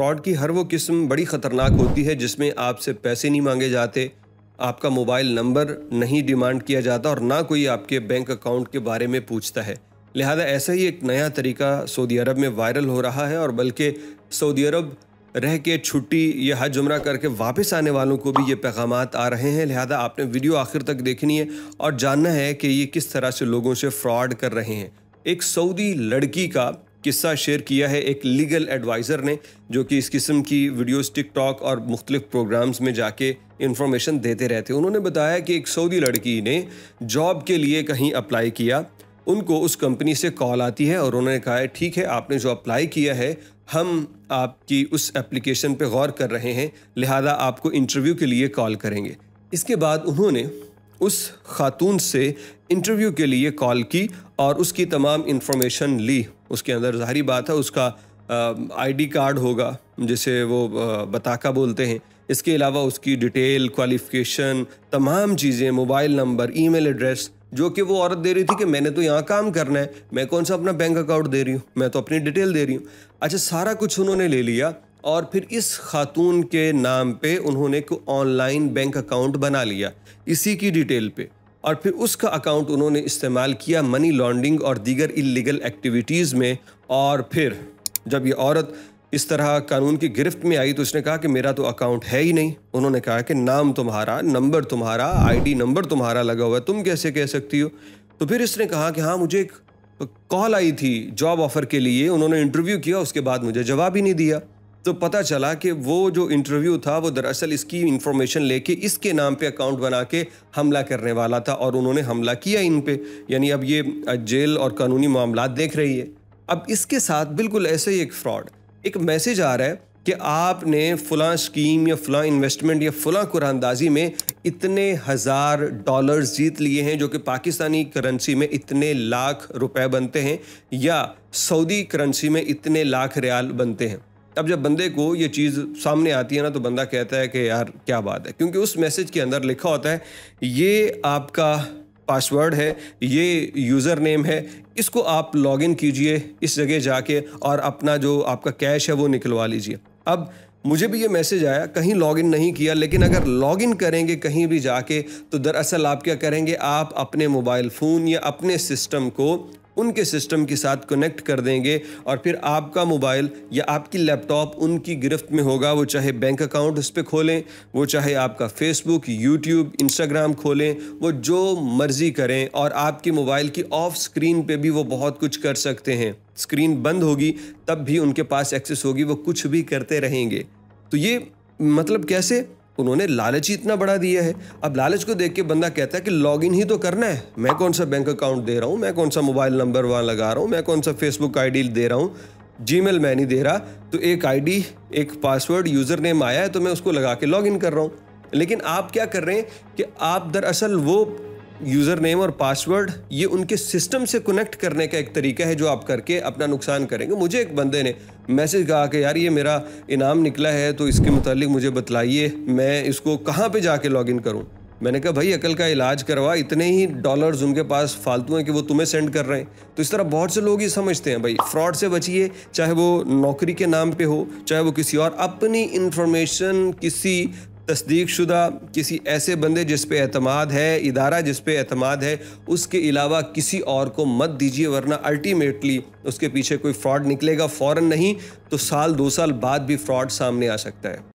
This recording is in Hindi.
फ्रॉड की हर वो किस्म बड़ी ख़तरनाक होती है जिसमें आपसे पैसे नहीं मांगे जाते आपका मोबाइल नंबर नहीं डिमांड किया जाता और ना कोई आपके बैंक अकाउंट के बारे में पूछता है लिहाजा ऐसा ही एक नया तरीका सऊदी अरब में वायरल हो रहा है और बल्कि सऊदी अरब रह के छुट्टी या हज उमरा करके वापस आने वालों को भी ये पैगाम आ रहे हैं लिहाजा आपने वीडियो आखिर तक देखनी है और जानना है कि ये किस तरह से लोगों से फ्रॉड कर रहे हैं एक सऊदी लड़की का किस्सा शेयर किया है एक लीगल एडवाइज़र ने जो कि इस किस्म की वीडियोस टिकटॉक और मुख्तलिफ प्रोग्राम्स में जाके इन्फॉर्मेशन देते रहते उन्होंने बताया कि एक सऊदी लड़की ने जॉब के लिए कहीं अप्लाई किया उनको उस कंपनी से कॉल आती है और उन्होंने कहा है ठीक है आपने जो अप्लाई किया है हम आपकी उस एप्लीकेशन पर गौर कर रहे हैं लिहाजा आपको इंटरव्यू के लिए कॉल करेंगे इसके बाद उन्होंने उस खातून से इंटरव्यू के लिए कॉल की और उसकी तमाम इन्फॉर्मेशन ली उसके अंदर ज़ाहरी बात है उसका आईडी कार्ड होगा जिसे वो बताका बोलते हैं इसके अलावा उसकी डिटेल क्वालिफिकेशन तमाम चीज़ें मोबाइल नंबर ईमेल एड्रेस जो कि वो औरत दे रही थी कि मैंने तो यहाँ काम करना है मैं कौन सा अपना बैंक अकाउंट दे रही हूँ मैं तो अपनी डिटेल दे रही हूँ अच्छा सारा कुछ उन्होंने ले लिया और फिर इस खातून के नाम पे उन्होंने को ऑनलाइन बैंक अकाउंट बना लिया इसी की डिटेल पे और फिर उसका अकाउंट उन्होंने इस्तेमाल किया मनी लॉन्ड्रिंग और दीगर इलीगल एक्टिविटीज़ में और फिर जब ये औरत इस तरह कानून की गिरफ्त में आई तो उसने कहा कि मेरा तो अकाउंट है ही नहीं उन्होंने कहा कि नाम तुम्हारा नंबर तुम्हारा आईडी नंबर तुम्हारा लगा हुआ है तुम कैसे कह सकती हो तो फिर इसने कहा कि हाँ मुझे एक कॉल आई थी जॉब ऑफ़र के लिए उन्होंने इंटरव्यू किया उसके बाद मुझे जवाब ही नहीं दिया तो पता चला कि वो जो इंटरव्यू था वो दरअसल इसकी इंफॉर्मेशन लेके इसके नाम पे अकाउंट बना के हमला करने वाला था और उन्होंने हमला किया इन पे यानी अब ये जेल और कानूनी मामला देख रही है अब इसके साथ बिल्कुल ऐसे ही एक फ्रॉड एक मैसेज आ रहा है कि आपने फ़लाँ स्कीम या फला इन्वेस्टमेंट या फ़लाँ कुरानदाजी में इतने हज़ार डॉलर्स जीत लिए हैं जो कि पाकिस्तानी करेंसी में इतने लाख रुपए बनते हैं या सऊदी करेंसी में इतने लाख रियाल बनते हैं अब जब बंदे को ये चीज़ सामने आती है ना तो बंदा कहता है कि यार क्या बात है क्योंकि उस मैसेज के अंदर लिखा होता है ये आपका पासवर्ड है ये यूज़र नेम है इसको आप लॉगिन कीजिए इस जगह जाके और अपना जो आपका कैश है वो निकलवा लीजिए अब मुझे भी ये मैसेज आया कहीं लॉगिन नहीं किया लेकिन अगर लॉगिन करेंगे कहीं भी जाके तो दरअसल आप क्या करेंगे आप अपने मोबाइल फ़ोन या अपने सिस्टम को उनके सिस्टम के साथ कनेक्ट कर देंगे और फिर आपका मोबाइल या आपकी लैपटॉप उनकी गिरफ्त में होगा वो चाहे बैंक अकाउंट उस पर खोलें वो चाहे आपका फेसबुक यूट्यूब इंस्टाग्राम खोलें वो जो मर्ज़ी करें और आपके मोबाइल की ऑफ स्क्रीन पे भी वो बहुत कुछ कर सकते हैं स्क्रीन बंद होगी तब भी उनके पास एक्सेस होगी वो कुछ भी करते रहेंगे तो ये मतलब कैसे उन्होंने लालच ही इतना बढ़ा दिया है अब लालच को देख के बंदा कहता है कि लॉगिन ही तो करना है मैं कौन सा बैंक अकाउंट दे रहा हूँ मैं कौन सा मोबाइल नंबर वहाँ लगा रहा हूँ मैं कौन सा फेसबुक आईडी दे रहा हूँ जी मेल मैं नहीं दे रहा तो एक आईडी एक पासवर्ड यूज़र नेम आया है तो मैं उसको लगा के लॉग कर रहा हूँ लेकिन आप क्या कर रहे हैं कि आप दरअसल वो यूज़र नेम और पासवर्ड ये उनके सिस्टम से कनेक्ट करने का एक तरीका है जो आप करके अपना नुकसान करेंगे मुझे एक बंदे ने मैसेज कहा कि यार ये मेरा इनाम निकला है तो इसके मुतालिक मुझे बतलाइए मैं इसको कहाँ पे जाके लॉगिन करूँ मैंने कहा भाई अकल का इलाज करवा इतने ही डॉलर्स उनके पास फालतू हैं कि वो तुम्हें सेंड कर रहे हैं तो इस तरह बहुत से लोग ये समझते हैं भाई फ्रॉड से बचिए चाहे वो नौकरी के नाम पे हो चाहे वो किसी और अपनी इन्फॉर्मेशन किसी तस्दीक शुदा किसी ऐसे बंदे जिस पे एतमाद है इदारा जिस पे एतमाद है उसके अलावा किसी और को मत दीजिए वरना अल्टीमेटली उसके पीछे कोई फ्रॉड निकलेगा फ़ौर नहीं तो साल दो साल बाद भी फ्रॉड सामने आ सकता है